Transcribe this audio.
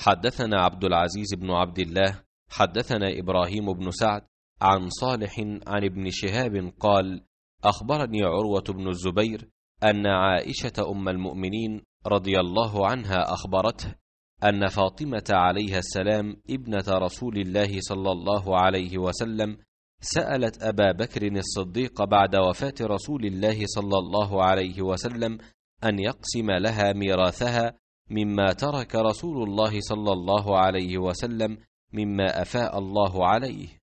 حدثنا عبد العزيز بن عبد الله حدثنا ابراهيم بن سعد عن صالح عن ابن شهاب قال اخبرني عروه بن الزبير ان عائشه ام المؤمنين رضي الله عنها اخبرته ان فاطمه عليها السلام ابنه رسول الله صلى الله عليه وسلم سالت ابا بكر الصديق بعد وفاه رسول الله صلى الله عليه وسلم ان يقسم لها ميراثها مما ترك رسول الله صلى الله عليه وسلم مما افاء الله عليه